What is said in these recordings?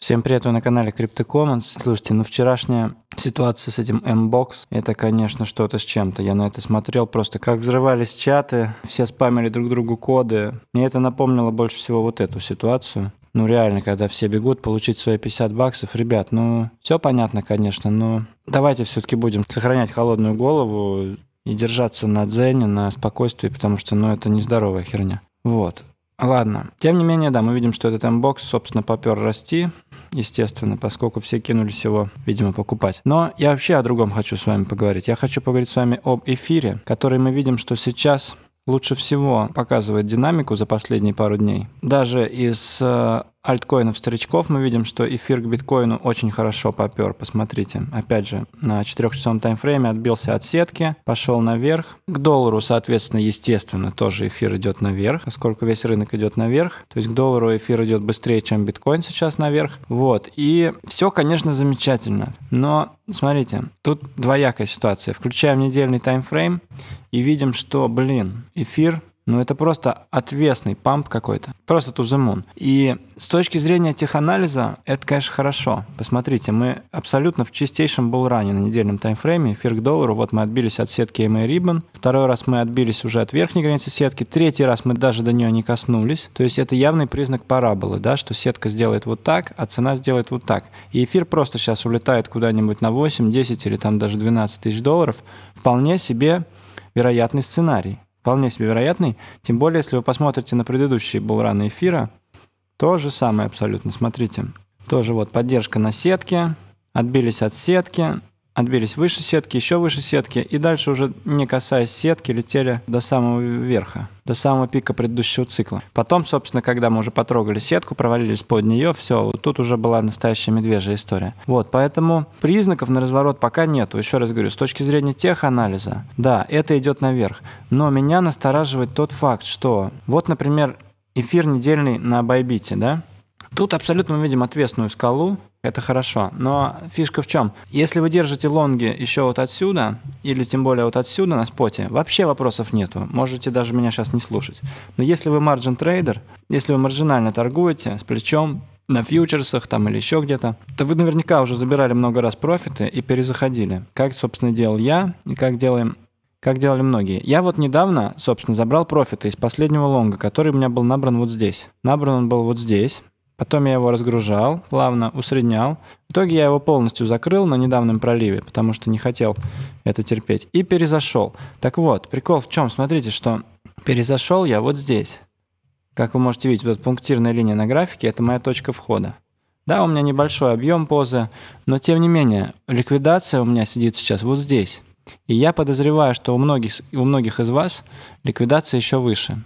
Всем привет, вы на канале Crypto Commons. Слушайте, ну вчерашняя ситуация с этим m это, конечно, что-то с чем-то. Я на это смотрел просто, как взрывались чаты, все спамили друг другу коды. Мне это напомнило больше всего вот эту ситуацию. Ну реально, когда все бегут получить свои 50 баксов, ребят, ну все понятно, конечно, но давайте все-таки будем сохранять холодную голову и держаться на дзене, на спокойствии, потому что, ну, это нездоровая херня. Вот. Ладно. Тем не менее, да, мы видим, что этот m собственно, попер расти, естественно, поскольку все кинулись его, видимо, покупать. Но я вообще о другом хочу с вами поговорить. Я хочу поговорить с вами об эфире, который мы видим, что сейчас лучше всего показывает динамику за последние пару дней. Даже из э, альткоинов-старичков мы видим, что эфир к биткоину очень хорошо попер, посмотрите. Опять же, на 4-часовом таймфрейме отбился от сетки, пошел наверх. К доллару, соответственно, естественно, тоже эфир идет наверх, поскольку весь рынок идет наверх. То есть к доллару эфир идет быстрее, чем биткоин сейчас наверх. Вот. И все, конечно, замечательно. Но, смотрите, тут двоякая ситуация. Включаем недельный таймфрейм и видим, что, блин, эфир ну, это просто отвесный памп какой-то. Просто to the moon. И с точки зрения теханализа, это, конечно, хорошо. Посмотрите, мы абсолютно в чистейшем был ранее на недельном таймфрейме. Эфир к доллару. Вот мы отбились от сетки MA Ribbon. Второй раз мы отбились уже от верхней границы сетки. Третий раз мы даже до нее не коснулись. То есть это явный признак параболы, да, что сетка сделает вот так, а цена сделает вот так. И эфир просто сейчас улетает куда-нибудь на 8, 10 или там даже 12 тысяч долларов. Вполне себе вероятный сценарий вполне себе вероятный. Тем более, если вы посмотрите на предыдущие булраны эфира, то же самое абсолютно, смотрите. Тоже вот поддержка на сетке, отбились от сетки, отбились выше сетки, еще выше сетки, и дальше уже не касаясь сетки, летели до самого верха, до самого пика предыдущего цикла. Потом, собственно, когда мы уже потрогали сетку, провалились под нее, все, вот тут уже была настоящая медвежья история. Вот, поэтому признаков на разворот пока нету. Еще раз говорю, с точки зрения тех анализа, да, это идет наверх. Но меня настораживает тот факт, что вот, например, эфир недельный на Байбите, да, Тут абсолютно мы видим отвесную скалу, это хорошо. Но фишка в чем? Если вы держите лонги еще вот отсюда, или тем более вот отсюда на споте, вообще вопросов нету. Можете даже меня сейчас не слушать. Но если вы маржин трейдер, если вы маржинально торгуете с плечом на фьючерсах там или еще где-то, то вы наверняка уже забирали много раз профиты и перезаходили. Как, собственно, делал я и как делаем как делали многие. Я вот недавно, собственно, забрал профиты из последнего лонга, который у меня был набран вот здесь. Набран он был вот здесь, Потом я его разгружал, плавно усреднял. В итоге я его полностью закрыл на недавнем проливе, потому что не хотел это терпеть. И перезашел. Так вот, прикол в чем? Смотрите, что перезашел я вот здесь. Как вы можете видеть, вот пунктирная линия на графике – это моя точка входа. Да, у меня небольшой объем позы, но тем не менее, ликвидация у меня сидит сейчас вот здесь. И я подозреваю, что у многих, у многих из вас ликвидация еще выше.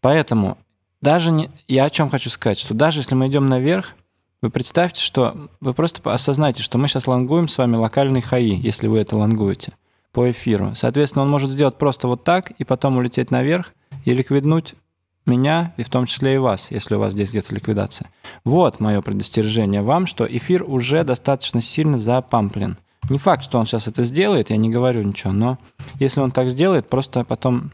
Поэтому даже не... Я о чем хочу сказать, что даже если мы идем наверх, вы представьте, что вы просто осознайте, что мы сейчас лангуем с вами локальный хаи, если вы это лангуете по эфиру. Соответственно, он может сделать просто вот так и потом улететь наверх и ликвиднуть меня, и в том числе и вас, если у вас здесь где-то ликвидация. Вот мое предостережение вам, что эфир уже достаточно сильно запамплен. Не факт, что он сейчас это сделает, я не говорю ничего, но если он так сделает, просто потом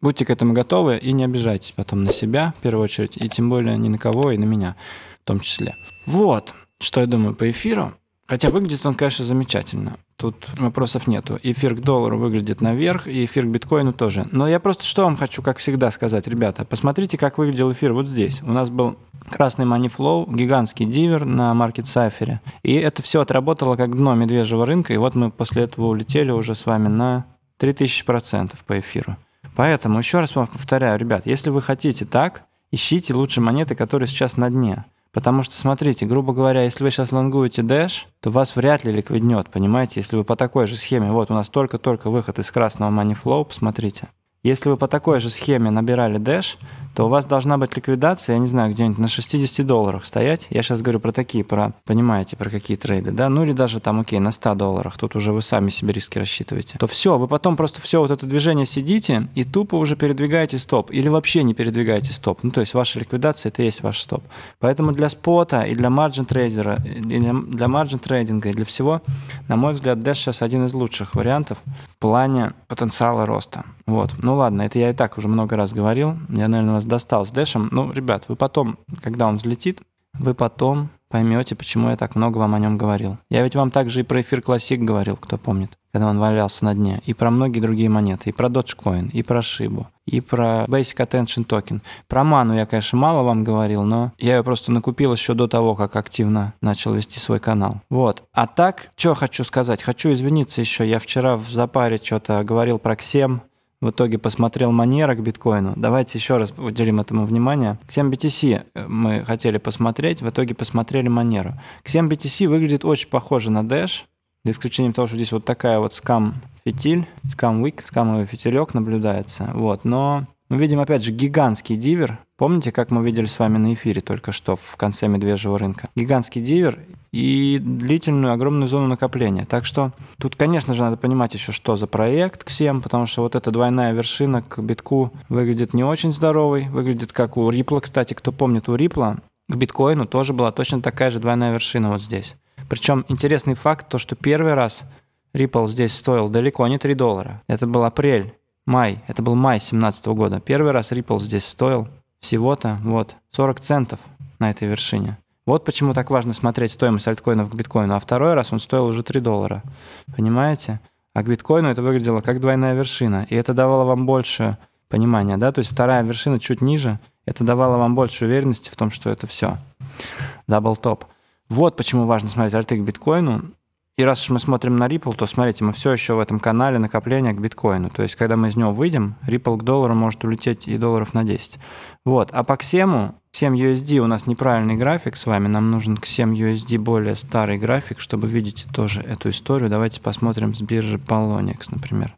Будьте к этому готовы и не обижайтесь потом на себя, в первую очередь, и тем более ни на кого, и на меня в том числе. Вот, что я думаю по эфиру. Хотя выглядит он, конечно, замечательно. Тут вопросов нету. Эфир к доллару выглядит наверх, и эфир к биткоину тоже. Но я просто что вам хочу, как всегда, сказать, ребята. Посмотрите, как выглядел эфир вот здесь. У нас был красный money flow, гигантский дивер на маркет сайфере. И это все отработало как дно медвежьего рынка. И вот мы после этого улетели уже с вами на 3000% по эфиру. Поэтому, еще раз вам повторяю, ребят, если вы хотите так, ищите лучше монеты, которые сейчас на дне. Потому что, смотрите, грубо говоря, если вы сейчас лонгуете Dash, то вас вряд ли ликвиднет, понимаете? Если вы по такой же схеме, вот у нас только-только выход из красного Money Flow, посмотрите. Если вы по такой же схеме набирали Dash, то у вас должна быть ликвидация, я не знаю, где-нибудь на 60 долларах стоять. Я сейчас говорю про такие, про, понимаете, про какие трейды, да? Ну или даже там, окей, на 100 долларах, тут уже вы сами себе риски рассчитываете. То все, вы потом просто все вот это движение сидите и тупо уже передвигаете стоп. Или вообще не передвигаете стоп. Ну то есть ваша ликвидация это и есть ваш стоп. Поэтому для спота и для маржин трейдера, и для, для марджин трейдинга, и для всего, на мой взгляд, Dash сейчас один из лучших вариантов в плане потенциала роста. Вот. Ну, ну ладно, это я и так уже много раз говорил. Я, наверное, вас достал с Дэшем. Ну, ребят, вы потом, когда он взлетит, вы потом поймете, почему я так много вам о нем говорил. Я ведь вам также и про эфир классик говорил, кто помнит, когда он валялся на дне, и про многие другие монеты, и про Dogecoin, и про Шибу, и про Basic Attention Token. Про Ману я, конечно, мало вам говорил, но я ее просто накупил еще до того, как активно начал вести свой канал. Вот. А так, что хочу сказать? Хочу извиниться еще. Я вчера в запаре что-то говорил про Ксем, в итоге посмотрел манера к биткоину. Давайте еще раз уделим этому внимание. К 7BTC э, мы хотели посмотреть, в итоге посмотрели манеру. К 7BTC выглядит очень похоже на Dash, за исключением того, что здесь вот такая вот скам фитиль, скам вик, скамовый фитилек наблюдается. Вот, но мы видим, опять же, гигантский дивер. Помните, как мы видели с вами на эфире только что в конце медвежьего рынка? Гигантский дивер и длительную огромную зону накопления. Так что тут, конечно же, надо понимать еще, что за проект XM, потому что вот эта двойная вершина к битку выглядит не очень здоровой, выглядит как у Ripple. Кстати, кто помнит, у Ripple к биткоину тоже была точно такая же двойная вершина вот здесь. Причем интересный факт, то что первый раз Ripple здесь стоил далеко не 3 доллара. Это был апрель Май, это был май 2017 года. Первый раз Ripple здесь стоил всего-то вот 40 центов на этой вершине. Вот почему так важно смотреть стоимость альткоинов к биткоину. А второй раз он стоил уже 3 доллара. Понимаете? А к биткоину это выглядело как двойная вершина. И это давало вам больше понимания, да? То есть вторая вершина чуть ниже. Это давало вам больше уверенности в том, что это все. Дабл топ. Вот почему важно смотреть альты к биткоину. И раз уж мы смотрим на Ripple, то смотрите, мы все еще в этом канале накопления к биткоину. То есть, когда мы из него выйдем, Ripple к доллару может улететь и долларов на 10. Вот. А по XEM, 7 USD у нас неправильный график с вами. Нам нужен к 7 USD более старый график, чтобы видеть тоже эту историю. Давайте посмотрим с биржи Poloniex, например.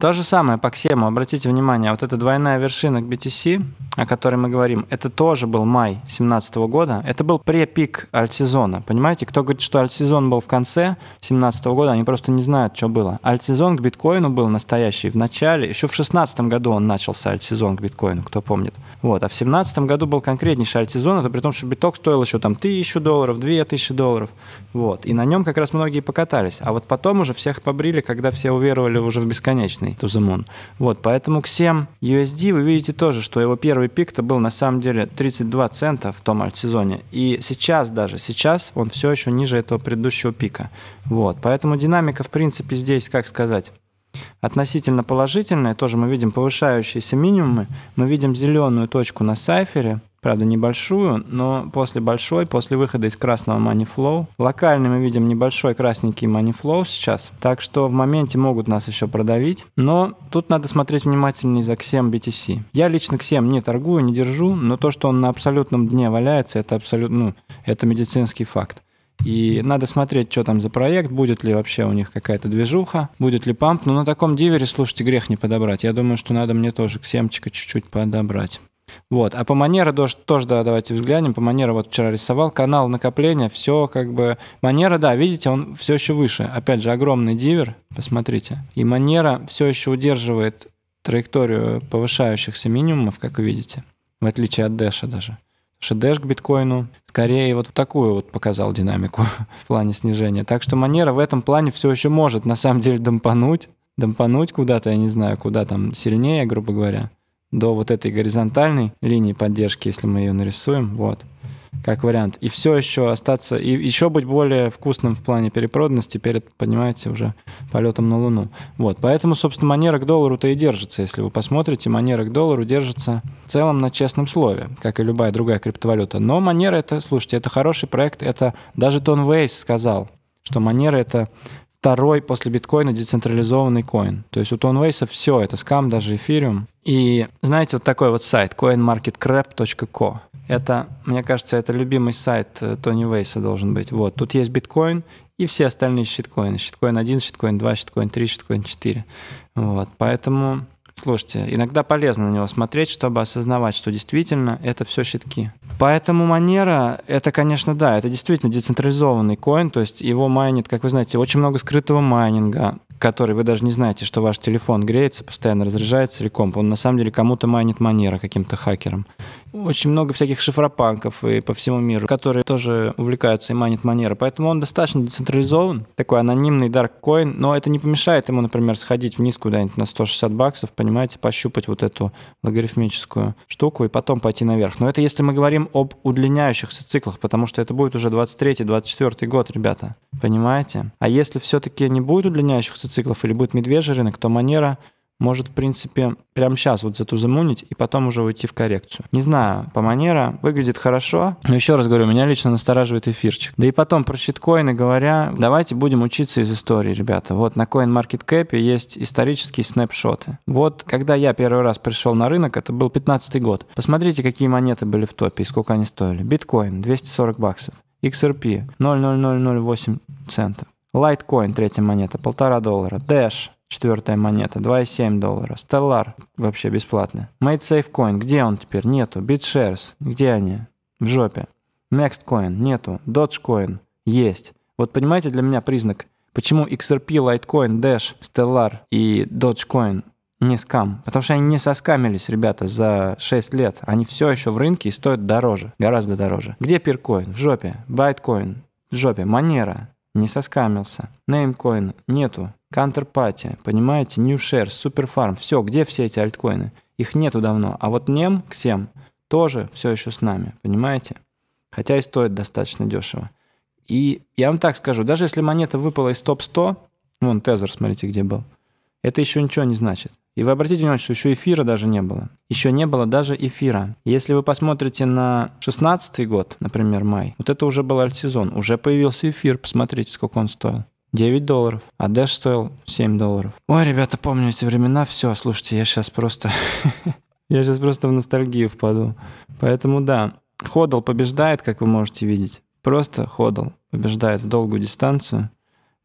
То же самое по XEM. Обратите внимание, вот эта двойная вершина к BTC, о которой мы говорим, это тоже был май 2017 года. Это был препик альтсезона. Понимаете, кто говорит, что альтсезон был в конце 2017 года, они просто не знают, что было. Альтсезон к биткоину был настоящий в начале. Еще в 2016 году он начался альтсезон к биткоину, кто помнит. Вот. А в 2017 году был конкретнейший альтсезон. Это при том, что биток стоил еще там тысячу долларов, две тысячи долларов. Вот. И на нем как раз многие покатались. А вот потом уже всех побрили, когда все уверовали уже в бесконечность интересный to the moon. Вот, поэтому к 7 USD вы видите тоже, что его первый пик-то был на самом деле 32 цента в том сезоне, И сейчас даже, сейчас он все еще ниже этого предыдущего пика. Вот, поэтому динамика в принципе здесь, как сказать, относительно положительная. Тоже мы видим повышающиеся минимумы. Мы видим зеленую точку на сайфере – правда небольшую, но после большой, после выхода из красного Money Flow, локально мы видим небольшой красненький Money Flow сейчас, так что в моменте могут нас еще продавить, но тут надо смотреть внимательнее за XM BTC. Я лично XM не торгую, не держу, но то, что он на абсолютном дне валяется, это абсолютно, ну, это медицинский факт. И надо смотреть, что там за проект, будет ли вообще у них какая-то движуха, будет ли памп. Но на таком дивере, слушайте, грех не подобрать. Я думаю, что надо мне тоже к семчика чуть-чуть подобрать. Вот. А по манера тоже, тоже да, давайте взглянем. По манера вот вчера рисовал канал накопления, все как бы... Манера, да, видите, он все еще выше. Опять же, огромный дивер, посмотрите. И манера все еще удерживает траекторию повышающихся минимумов, как вы видите, в отличие от Дэша даже. Потому что Дэш к биткоину скорее вот такую вот показал динамику в плане снижения. Так что манера в этом плане все еще может на самом деле дампануть, дампануть куда-то, я не знаю, куда там сильнее, грубо говоря до вот этой горизонтальной линии поддержки, если мы ее нарисуем, вот, как вариант. И все еще остаться, и еще быть более вкусным в плане перепроданности перед, понимаете, уже полетом на Луну. Вот, поэтому, собственно, манера к доллару-то и держится. Если вы посмотрите, манера к доллару держится в целом на честном слове, как и любая другая криптовалюта. Но манера это, слушайте, это хороший проект, это даже Тон Вейс сказал, что манера это второй после биткоина децентрализованный коин. То есть у Тонвейса все, это скам, даже эфириум. И знаете, вот такой вот сайт coinmarketcrap.co. Это, мне кажется, это любимый сайт э, Тони Вейса должен быть. Вот, тут есть биткоин и все остальные щиткоины. Щиткоин 1, щиткоин 2, щиткоин 3, щиткоин 4. Вот, поэтому Слушайте, иногда полезно на него смотреть, чтобы осознавать, что действительно это все щитки. Поэтому Манера, это, конечно, да, это действительно децентрализованный коин, то есть его майнит, как вы знаете, очень много скрытого майнинга, который вы даже не знаете, что ваш телефон греется, постоянно разряжается или комп. Он на самом деле кому-то майнит Манера, каким-то хакером очень много всяких шифропанков и по всему миру, которые тоже увлекаются и манят манера. Поэтому он достаточно децентрализован, такой анонимный дарккоин, но это не помешает ему, например, сходить вниз куда-нибудь на 160 баксов, понимаете, пощупать вот эту логарифмическую штуку и потом пойти наверх. Но это если мы говорим об удлиняющихся циклах, потому что это будет уже 23-24 год, ребята, понимаете? А если все-таки не будет удлиняющихся циклов или будет медвежий рынок, то манера может, в принципе, прямо сейчас вот эту замунить и потом уже уйти в коррекцию. Не знаю, по манера выглядит хорошо, но еще раз говорю, меня лично настораживает эфирчик. Да и потом про щиткоины говоря, давайте будем учиться из истории, ребята. Вот на CoinMarketCap есть исторические снэпшоты. Вот когда я первый раз пришел на рынок, это был 15 год. Посмотрите, какие монеты были в топе и сколько они стоили. Биткоин 240 баксов. XRP 0,0008 центов. Litecoin, третья монета, полтора доллара. Dash Четвертая монета. 2,7 доллара. Stellar. Вообще бесплатно. Made Safe Coin. Где он теперь? Нету. BitShares. Где они? В жопе. Next Coin. Нету. Dogecoin. Есть. Вот понимаете для меня признак, почему XRP, Litecoin, Dash, Stellar и Dogecoin не скам. Потому что они не соскамились, ребята, за 6 лет. Они все еще в рынке и стоят дороже. Гораздо дороже. Где Пиркоин? В жопе. Байткоин? В жопе. Манера? Не соскамился. Неймкоин? Нету. Counterparty, понимаете, New Shares, Superfarm, все, где все эти альткоины? Их нету давно. А вот NEM, XEM тоже все еще с нами, понимаете? Хотя и стоит достаточно дешево. И я вам так скажу, даже если монета выпала из топ-100, вон тезер, смотрите, где был, это еще ничего не значит. И вы обратите внимание, что еще эфира даже не было. Еще не было даже эфира. Если вы посмотрите на 16 год, например, май, вот это уже был сезон, уже появился эфир, посмотрите, сколько он стоил. 9 долларов, а Dash стоил 7 долларов. Ой, ребята, помню эти времена, все, слушайте, я сейчас просто... Я сейчас просто в ностальгию впаду. Поэтому да, ходл побеждает, как вы можете видеть. Просто ходл побеждает в долгую дистанцию.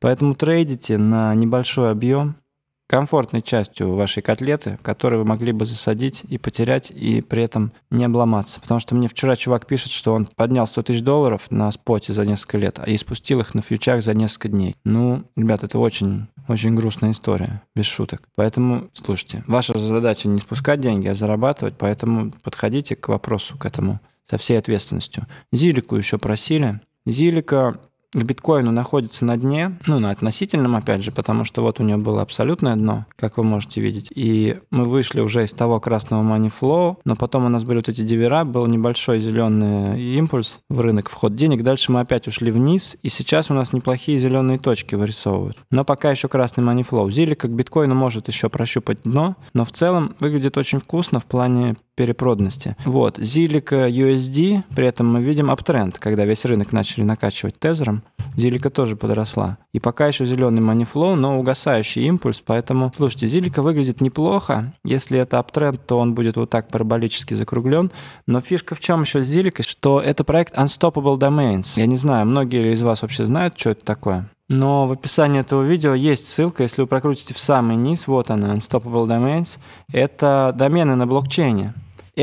Поэтому трейдите на небольшой объем – комфортной частью вашей котлеты, которую вы могли бы засадить и потерять, и при этом не обломаться. Потому что мне вчера чувак пишет, что он поднял 100 тысяч долларов на споте за несколько лет, а и спустил их на фьючах за несколько дней. Ну, ребят, это очень, очень грустная история, без шуток. Поэтому, слушайте, ваша задача не спускать деньги, а зарабатывать, поэтому подходите к вопросу, к этому со всей ответственностью. Зилику еще просили. Зилика к биткоину находится на дне, ну, на относительном, опять же, потому что вот у нее было абсолютное дно, как вы можете видеть. И мы вышли уже из того красного money flow, но потом у нас были вот эти дивера, был небольшой зеленый импульс в рынок, вход денег. Дальше мы опять ушли вниз, и сейчас у нас неплохие зеленые точки вырисовывают. Но пока еще красный money flow. Зили как биткоину может еще прощупать дно, но в целом выглядит очень вкусно в плане перепроданности. Вот. Зилика USD, при этом мы видим аптренд, когда весь рынок начали накачивать тезером, Зилика тоже подросла. И пока еще зеленый манифлоу, но угасающий импульс, поэтому, слушайте, Зилика выглядит неплохо. Если это аптренд, то он будет вот так параболически закруглен. Но фишка в чем еще с Зиликой, что это проект Unstoppable Domains. Я не знаю, многие из вас вообще знают, что это такое. Но в описании этого видео есть ссылка, если вы прокрутите в самый низ, вот она, Unstoppable Domains. Это домены на блокчейне.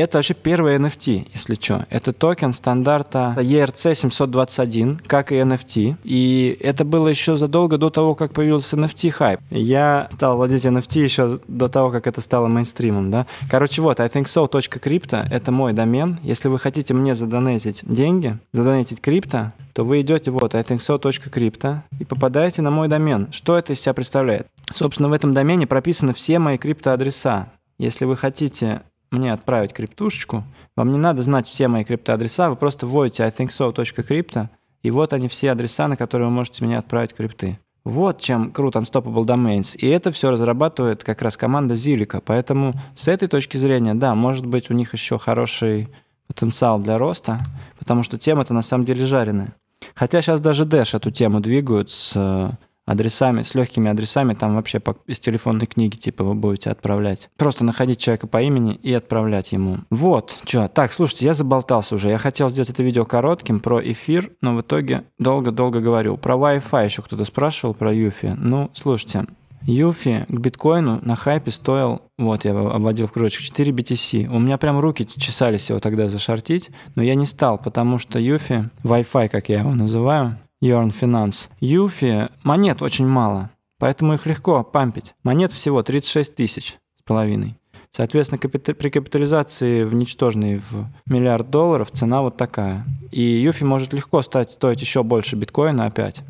Это вообще первый NFT, если что. Это токен стандарта ERC 721, как и NFT. И это было еще задолго до того, как появился NFT хайп. Я стал владеть NFT еще до того, как это стало мейнстримом, да. Короче, вот, I think so.crypto — это мой домен. Если вы хотите мне задонатить деньги, задонатить крипто, то вы идете вот I think so.crypto и попадаете на мой домен. Что это из себя представляет? Собственно, в этом домене прописаны все мои криптоадреса. Если вы хотите мне отправить криптушечку, вам не надо знать все мои криптоадреса, вы просто вводите ithinkso.crypto, и вот они все адреса, на которые вы можете мне отправить крипты. Вот чем крут Unstoppable Domains. И это все разрабатывает как раз команда Зилика. Поэтому с этой точки зрения, да, может быть, у них еще хороший потенциал для роста, потому что тема-то на самом деле жареная. Хотя сейчас даже Dash эту тему двигают с э, адресами, с легкими адресами, там вообще по, из телефонной книги, типа, вы будете отправлять. Просто находить человека по имени и отправлять ему. Вот, что. Так, слушайте, я заболтался уже. Я хотел сделать это видео коротким, про эфир, но в итоге долго-долго говорю. Про Wi-Fi еще кто-то спрашивал, про Юфи. Ну, слушайте, Юфи к биткоину на хайпе стоил, вот я обводил в кружочек, 4 BTC. У меня прям руки чесались его тогда зашортить, но я не стал, потому что Юфи, Wi-Fi, как я его называю, Yarn Finance. Юфи монет очень мало, поэтому их легко пампить. Монет всего 36 тысяч с половиной. Соответственно, капита- при капитализации в ничтожный в миллиард долларов цена вот такая. И Юфи может легко стать, стоить еще больше биткоина опять.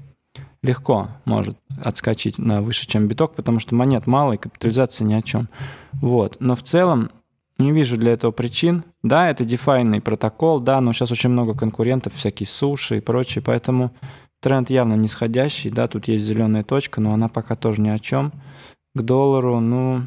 Легко может отскочить на выше, чем биток, потому что монет мало и капитализация ни о чем. Вот. Но в целом не вижу для этого причин. Да, это дефайный протокол, да, но сейчас очень много конкурентов, всякие суши и прочее, поэтому тренд явно нисходящий, да, тут есть зеленая точка, но она пока тоже ни о чем. К доллару, ну,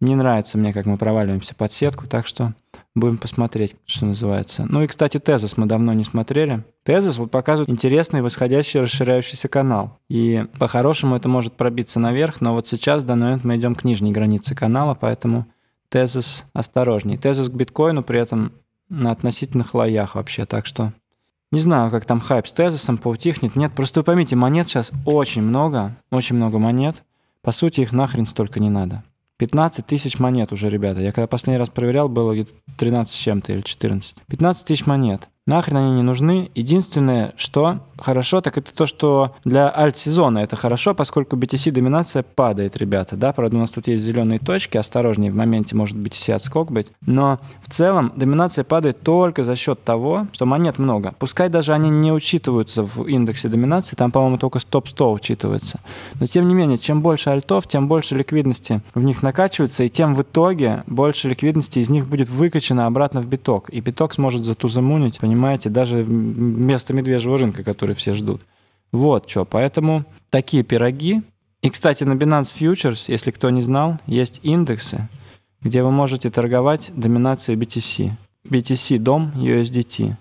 не нравится мне, как мы проваливаемся под сетку, так что будем посмотреть, что называется. Ну и, кстати, тезис мы давно не смотрели. Тезис вот показывает интересный восходящий расширяющийся канал. И по-хорошему это может пробиться наверх, но вот сейчас в данный момент мы идем к нижней границе канала, поэтому Тезис осторожней. Тезис к биткоину при этом на относительных лоях вообще, так что не знаю, как там хайп с тезисом, поутихнет. Нет, просто вы поймите, монет сейчас очень много, очень много монет. По сути, их нахрен столько не надо. 15 тысяч монет уже, ребята. Я когда последний раз проверял, было где-то 13 с чем-то или 14. 15 тысяч монет. Нахрен они не нужны. Единственное, что хорошо, так это то, что для альт-сезона это хорошо, поскольку BTC-доминация падает, ребята. Да, правда, у нас тут есть зеленые точки, осторожнее, в моменте может BTC отскок быть. Но в целом доминация падает только за счет того, что монет много. Пускай даже они не учитываются в индексе доминации, там, по-моему, только топ-100 учитывается. Но тем не менее, чем больше альтов, тем больше ликвидности в них накачивается, и тем в итоге больше ликвидности из них будет выкачано обратно в биток. И биток сможет затузамунить, понимаете, даже вместо медвежьего рынка, который все ждут. Вот что, поэтому такие пироги. И, кстати, на Binance Futures, если кто не знал, есть индексы, где вы можете торговать доминацией BTC. BTC дом USDT.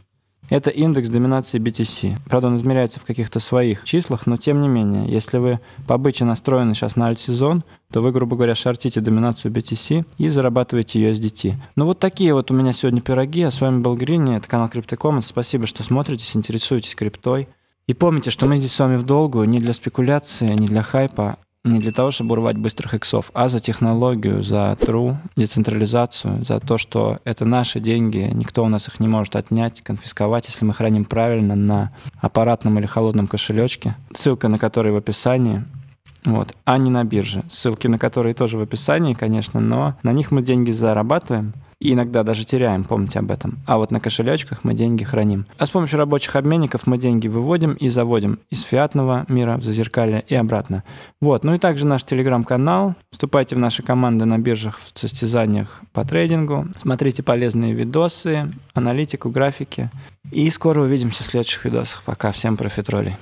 Это индекс доминации BTC. Правда, он измеряется в каких-то своих числах, но тем не менее, если вы побыче настроены сейчас на альт-сезон, то вы, грубо говоря, шортите доминацию BTC и зарабатываете USDT. Ну вот такие вот у меня сегодня пироги. А с вами был Гринни, это канал CryptoCommons. Спасибо, что смотрите, интересуетесь криптой. И помните, что мы здесь с вами в долгу, не для спекуляции, не для хайпа, не для того, чтобы урвать быстрых иксов, а за технологию, за тру, децентрализацию, за то, что это наши деньги, никто у нас их не может отнять, конфисковать, если мы храним правильно на аппаратном или холодном кошелечке. Ссылка на который в описании. Вот, а не на бирже. Ссылки на которые тоже в описании, конечно, но на них мы деньги зарабатываем. И иногда даже теряем, помните об этом. А вот на кошелечках мы деньги храним. А с помощью рабочих обменников мы деньги выводим и заводим из фиатного мира в зазеркалье и обратно. Вот. Ну и также наш телеграм-канал. Вступайте в наши команды на биржах в состязаниях по трейдингу. Смотрите полезные видосы, аналитику, графики. И скоро увидимся в следующих видосах. Пока. Всем профитролей.